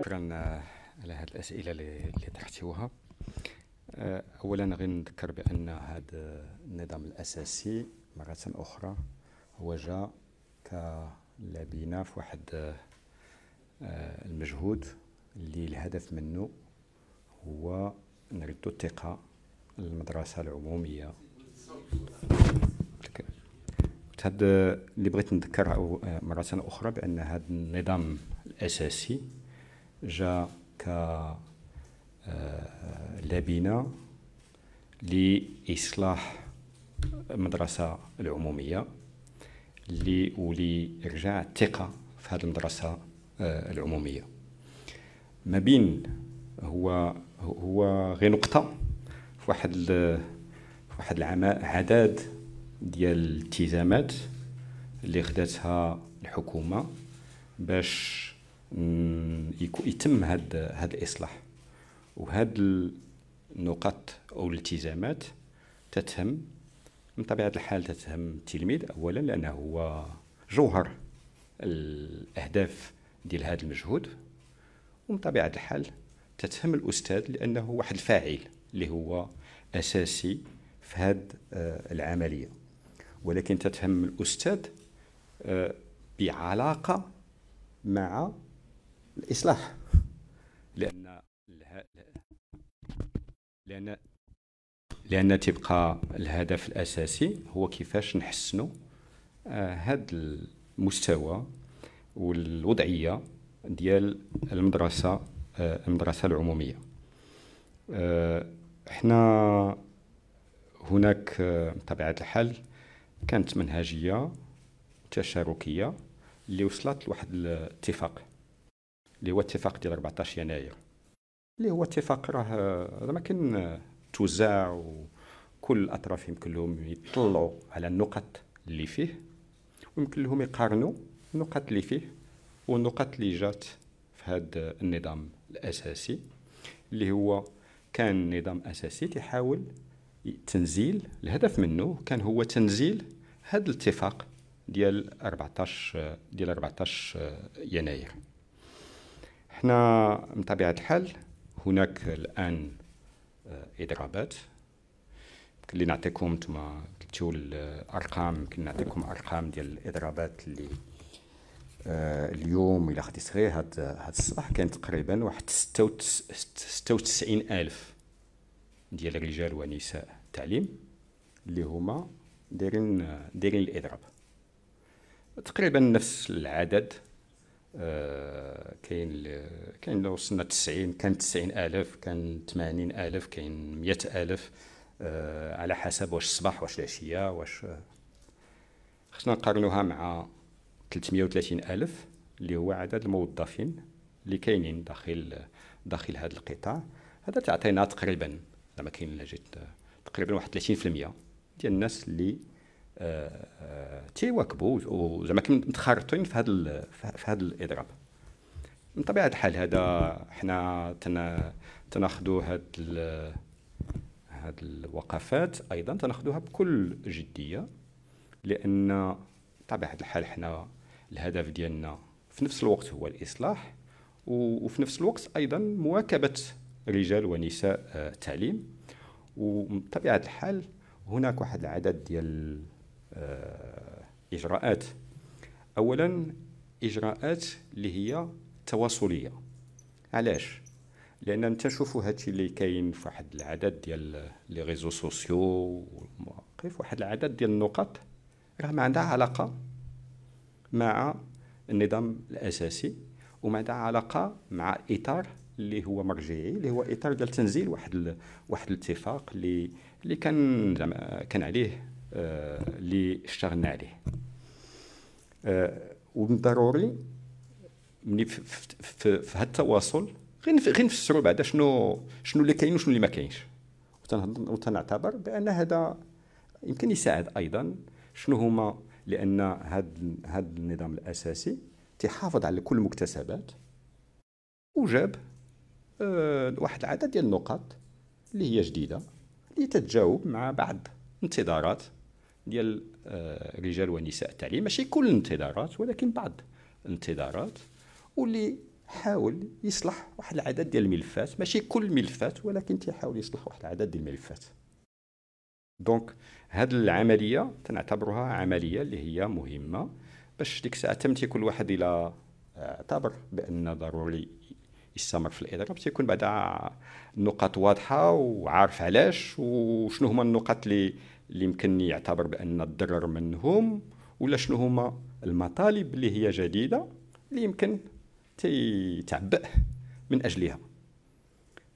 شكرا آه، على هذه الاسئله اللي طرحتوها آه، اولا غير نذكر بان هذا النظام الاساسي مره اخرى هو جاء كلاعبين في واحد آه، المجهود اللي الهدف منه هو نردو الثقه للمدرسه العموميه هاد اللي بغيت نذكرها آه، مرة أخرى بأن هذا النظام الأساسي جاء ك آه، لبنة لإصلاح المدرسة العمومية ولإرجاع الثقة في هذه المدرسة آه، العمومية ما بين هو هو غير نقطة في واحد في واحد العداد ديال الالتزامات اللي خداتها الحكومه باش يتم هاد هاد الاصلاح وهاد النقط او الالتزامات تتهم من طبيعه الحال تتهم التلميذ اولا لانه هو جوهر الاهداف ديال هذا المجهود ومن طبيعه الحال تتهم الاستاذ لانه واحد الفاعل اللي هو اساسي في هذه آه، العمليه ولكن تتهم الأستاذ آه، بعلاقة مع الإصلاح لأن لأن لأن تبقى الهدف الأساسي هو كيفاش نحسنوا آه، هذا المستوى والوضعية ديال المدرسة آه، المدرسة العمومية احنا هناك بطبيعة الحال كانت منهجيه تشاركيه اللي وصلت لواحد الاتفاق اللي هو اتفاق ديال 14 يناير اللي هو اتفاق راه هذا ما كان توزع وكل الاطراف يمكن لهم يطلعوا على النقط اللي فيه ويمكن لهم يقارنوا النقط اللي فيه والنقط اللي جات في هذا النظام الاساسي اللي هو كان نظام اساسي تحاول تنزيل الهدف منه كان هو تنزيل هذا الاتفاق ديال 14 ديال 14 يناير حنا بطبيعه الحال هناك الان آه، اضرابات يمكن نعطيكم نتوما كتبتوا الارقام يمكن نعطيكم ارقام ديال الاضرابات اللي آه، اليوم الى خديت غير هاد الصباح كانت تقريبا واحد 96 الف ديال رجال ونساء تعليم اللي هما دايرين دايرين الاضراب تقريبا نفس العدد آه، كاين كاين لو وصلنا 90 كان 90 الف كان 80 الف كاين 100 الف آه، على حسب واش الصباح واش العشيه واش آه، خصنا نقارنوها مع 330000 اللي هو عدد الموظفين اللي كاينين داخل داخل هذا القطاع هذا تعطينا تقريبا زعما كاين لهجه تقريبا واحد 30% ديال الناس اللي آه، تيواكبوا وزعما متخرطين في هذا في هذا الاضراب من طبيعه الحال هذا حنا تنا تناخذوا هاد هذه هاد الوقفات ايضا تناخذوها بكل جديه لان طبيعه الحال حنا الهدف ديالنا في نفس الوقت هو الاصلاح وفي نفس الوقت ايضا مواكبه رجال ونساء آه، تعليم وبطبيعه الحال هناك واحد العدد ديال آه، اجراءات اولا اجراءات اللي هي تواصليه علاش لان انت شوفوا هادشي اللي كاين في واحد العدد ديال لي ريزو سوسيو والمواقف واحد العدد ديال النقط راه ما عندها علاقه مع النظام الاساسي وما عندها علاقه مع اطار اللي هو مرجعي اللي هو اطار ديال تنزيل واحد ال... واحد الاتفاق اللي اللي كان زعما كان عليه آه، اللي آه... اشتغلنا عليه آه... ومن ضروري ملي في, في, في هذا التواصل غير غير نفسروا بعدا شنو شنو اللي كاين وشنو اللي ما كاينش وتنعتبر بان هذا يمكن يساعد ايضا شنو هما لان هذا هذا النظام الاساسي تحافظ على كل المكتسبات وجاب آه، واحد العدد ديال النقاط اللي هي جديده اللي تتجاوب مع بعض انتظارات ديال آه، رجال ونساء التعليم ماشي كل الانتظارات ولكن بعض الانتظارات واللي حاول يصلح واحد العدد ديال الملفات ماشي كل الملفات ولكن تيحاول يصلح واحد العدد ديال الملفات دونك هاد العمليه تنعتبرها عمليه اللي هي مهمه باش ديك الساعه تم كل واحد الى آه، اعتبر بان ضروري يستمر في الاداره تيكون بعدا نقاط واضحه وعارف علاش وشنو هما النقاط اللي اللي يمكن يعتبر بان تضرر منهم ولا شنو هما المطالب اللي هي جديده اللي يمكن تعبئ من اجلها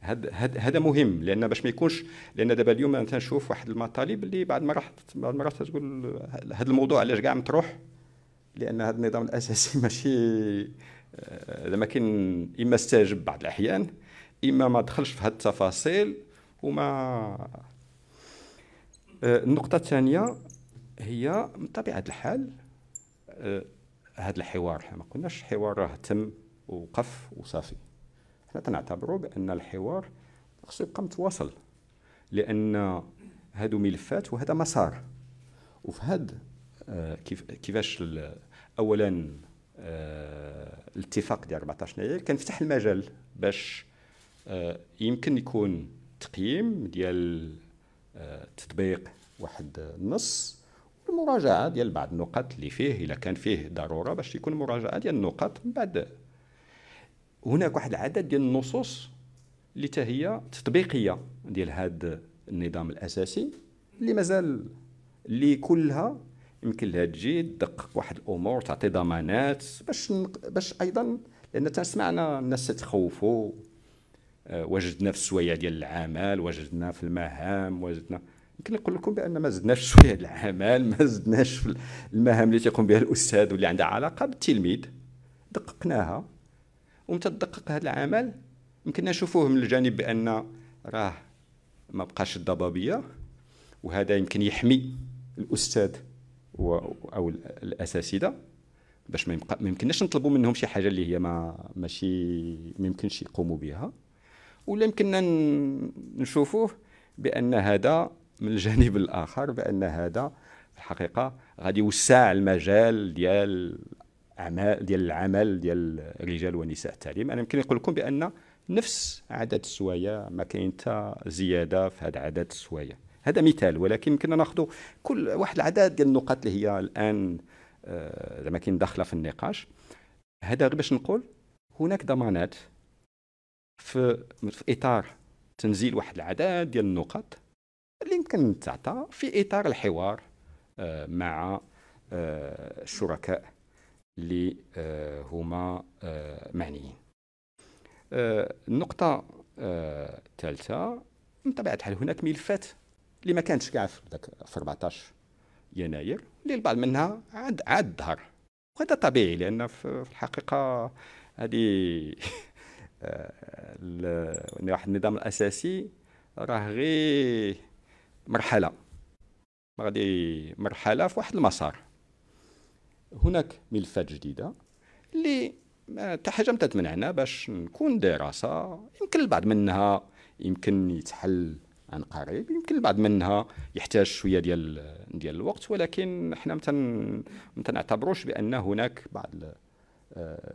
هذا هذا مهم لان باش ما يكونش لان دابا اليوم انت نشوف واحد المطالب اللي بعد ما راح بعد ما راح تقول هذا الموضوع علاش كاع مطروح لان هذا النظام الاساسي ماشي آه، زعما كاين اما استجب بعض الاحيان اما ما دخلش في هاد التفاصيل وما آه، النقطه الثانيه هي من طبيعه الحال هذا آه، الحوار ما قلناش الحوار راه تم ووقف وصافي حنا تنعتبروا بان الحوار خصو يبقى متواصل لان هادو ملفات وهذا مسار وفي هاد كيف كيفاش اولا آه، الاتفاق ديال 14 يناير كنفتح المجال باش آه، يمكن يكون تقييم ديال آه، تطبيق واحد النص والمراجعه ديال بعض النقط اللي فيه الا كان فيه ضروره باش يكون مراجعه ديال النقط من بعد هناك واحد العدد ديال النصوص اللي حتى هي تطبيقيه ديال هذا النظام الاساسي اللي مازال اللي كلها يمكن لها تجي تدقق واحد الامور تعطي ضمانات باش باش ايضا لان تسمعنا الناس تخوفوا آه، وجدنا في السوايع ديال العمل وجدنا في المهام وجدنا يمكن نقول لكم بان ما زدناش شويه العمل ما زدناش في المهام اللي تيقوم بها الاستاذ واللي عندها علاقه بالتلميذ دققناها ومتى تدقق هذا العمل يمكن نشوفوه من الجانب بان راه ما بقاش الضبابيه وهذا يمكن يحمي الاستاذ او الاساتذه باش ما يمكنناش نطلبوا منهم شي حاجه اللي هي ما ماشي ما يمكنش يقوموا بها ولا يمكننا نشوفوه بان هذا من الجانب الاخر بان هذا في الحقيقه غادي يوسع المجال ديال اعمال ديال العمل ديال الرجال ونساء التعليم انا يمكن نقول لكم بان نفس عدد السوايع ما كاين حتى زياده في هذا عدد السوايع هذا مثال ولكن يمكننا ناخذ كل واحد العدد ديال النقاط اللي هي الان آه، زعما كاين داخله في النقاش هذا غير باش نقول هناك ضمانات في, في اطار تنزيل واحد العدد ديال النقاط اللي يمكن تعطى في اطار الحوار آه، مع آه، الشركاء اللي هما معنيين النقطه الثالثه من طبيعه الحال هناك ملفات اللي ما كانتش كاع في داك 14 يناير اللي البعض منها عاد عاد ظهر وهذا طبيعي لان في الحقيقه هذه يعني واحد النظام الاساسي راه غير مرحله غادي مرحله في واحد المسار هناك ملفات جديده اللي حتى حاجه ما تتمنعنا باش نكون دراسه يمكن البعض منها يمكن يتحل عن قريب يمكن البعض منها يحتاج شويه ديال ديال الوقت ولكن حنا ما تنعتبروش بان هناك بعض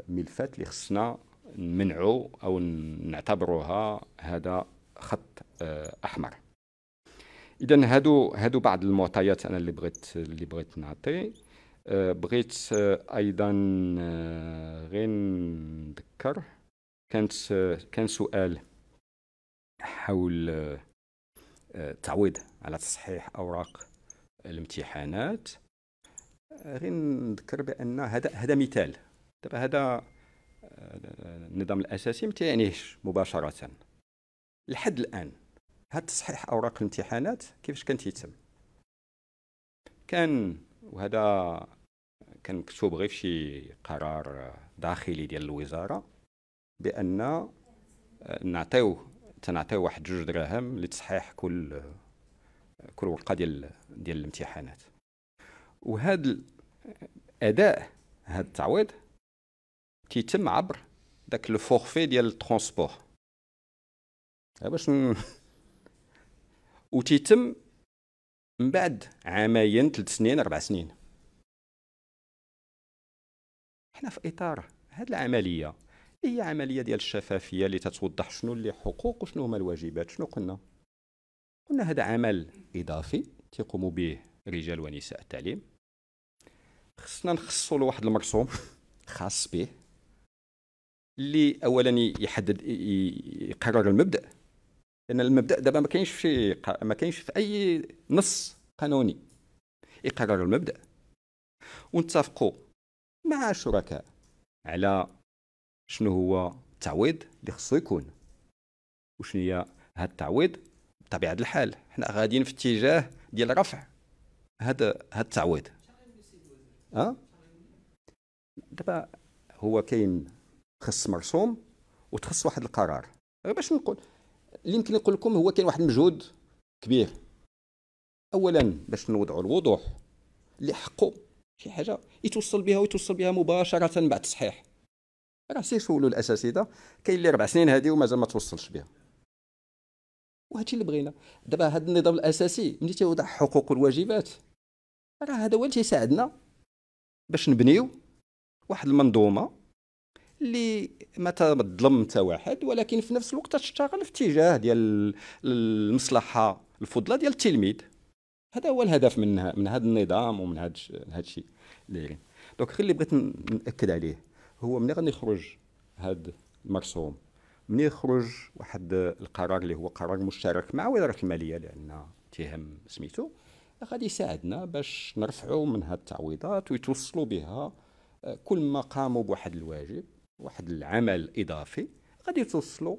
الملفات آه، اللي خصنا نمنعو او نعتبروها هذا خط آه، احمر اذا هادو هادو بعض المعطيات انا اللي بغيت اللي بغيت نعطي آه، بغيت ايضا غير نذكر كانت كان سؤال حول تعويض على تصحيح اوراق الامتحانات آه، غير نذكر بان هذا هذا مثال دابا هذا آه، النظام الاساسي ما تيعنيهش مباشره لحد الان هذا تصحيح اوراق الامتحانات كيفاش كان تيتم كان وهذا كان مكتوب غير في قرار داخلي ديال الوزاره بان آه، نعطيو تنعطيو واحد جوج دراهم لتصحيح كل كل ورقه ديال ديال الامتحانات وهذا اداء هذا التعويض تيتم عبر داك لو فورفي ديال الترونسبور باش ن... وتيتم من بعد عامين ثلاث سنين اربع سنين حنا في اطار هذه العمليه هي عمليه ديال الشفافيه اللي تتوضح شنو اللي حقوق وشنو هما الواجبات شنو قلنا قلنا هذا عمل اضافي تيقوموا به رجال ونساء التعليم خصنا نخصوا لواحد المرسوم خاص به اللي اولا يحدد يقرر المبدا لان المبدا دابا ما كاينش في ما كاينش في اي نص قانوني يقرر المبدا ونتفقوا مع الشركاء على شنو هو التعويض اللي خصو يكون وشنو هي هاد التعويض بطبيعه الحال حنا غاديين في اتجاه ديال رفع هاد هاد التعويض ها أه؟ دابا هو كاين خص مرسوم وتخص واحد القرار غير باش نقول اللي يمكن نقول لكم هو كاين واحد المجهود كبير اولا باش نوضعوا الوضوح اللي حقه شي حاجه يتوصل بها ويتوصل بها مباشره بعد التصحيح راه سيسولوا الاساتذه كاين اللي ربع سنين هذه ومازال ما توصلش بها وهادشي اللي بغينا دابا هذا النظام الاساسي ملي تيوضع حقوق والواجبات راه هذا هو اللي تيساعدنا باش نبنيو واحد المنظومه اللي ما تظلم حتى واحد ولكن في نفس الوقت تشتغل في اتجاه ديال المصلحه الفضلى ديال التلميذ هذا هو الهدف من هذا النظام ومن هذا الشيء اللي دونك غير اللي بغيت ناكد عليه هو ملي غادي يخرج هذا المرسوم من يخرج واحد القرار اللي هو قرار مشترك مع وزاره الماليه لان تهم سميتو غادي يساعدنا باش نرفعوا من هاد التعويضات ويتوصلوا بها آه، كل ما قاموا بواحد الواجب واحد العمل اضافي غادي يتوصلوا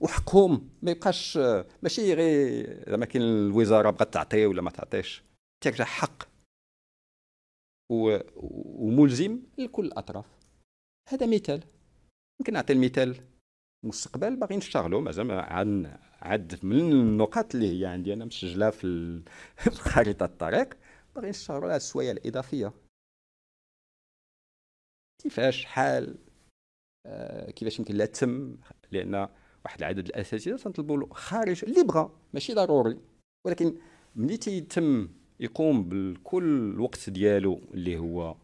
وحقهم ما يبقاش آه، ماشي غير زعما كاين الوزاره بغات تعطي ولا ما تعطيش ترجع حق وملزم لكل الاطراف هذا مثال يمكن نعطي المثال المستقبل باغي نشتغلوا مازال عاد عد من النقاط اللي هي عندي انا مسجله في خريطه الطريق باغي نشتغلوا على السوايع الاضافيه كيفاش حال آه، كيفاش يمكن لا تم لان واحد العدد الاساتذه تنطلبوا خارج اللي بغى ماشي ضروري ولكن ملي تيتم يقوم بكل الوقت ديالو اللي هو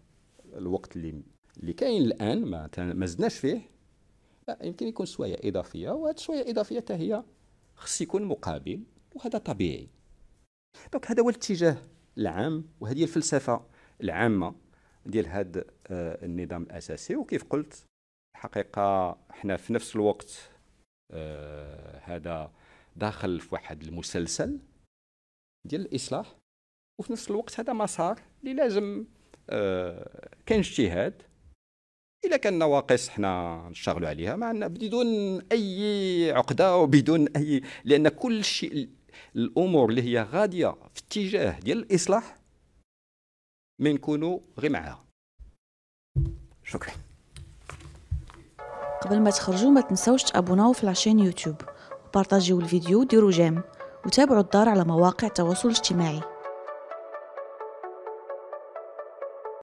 الوقت اللي اللي كاين الان ما ما زدناش فيه لا يمكن يكون شويه اضافيه وهاد شويه اضافيه حتى هي خص يكون مقابل وهذا طبيعي دونك هذا هو الاتجاه العام وهذه هي الفلسفه العامه ديال هذا آه، النظام الاساسي وكيف قلت حقيقه حنا في نفس الوقت آه، هذا داخل في واحد المسلسل ديال الاصلاح وفي نفس الوقت هذا مسار اللي لازم آه كان اجتهاد الا كان نواقص حنا نشتغلوا عليها مع بدون اي عقده وبدون اي لان كل شيء الامور اللي هي غاديه في اتجاه ديال الاصلاح ما نكونوا غير معاها شكرا قبل ما تخرجوا ما تنساوش تابوناو في لاشين يوتيوب وبارطاجيو الفيديو وديروا جيم وتابعوا الدار على مواقع التواصل الاجتماعي